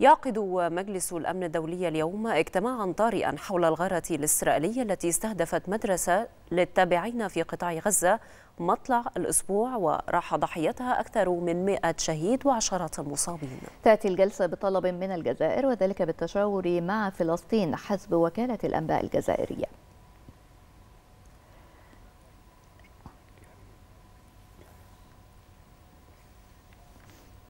يعقد مجلس الأمن الدولي اليوم اجتماعا طارئا حول الغارة الإسرائيلية التي استهدفت مدرسة للتابعين في قطاع غزة مطلع الأسبوع وراح ضحيتها أكثر من 100 شهيد وعشرات المصابين تأتي الجلسة بطلب من الجزائر وذلك بالتشاور مع فلسطين حسب وكالة الأنباء الجزائرية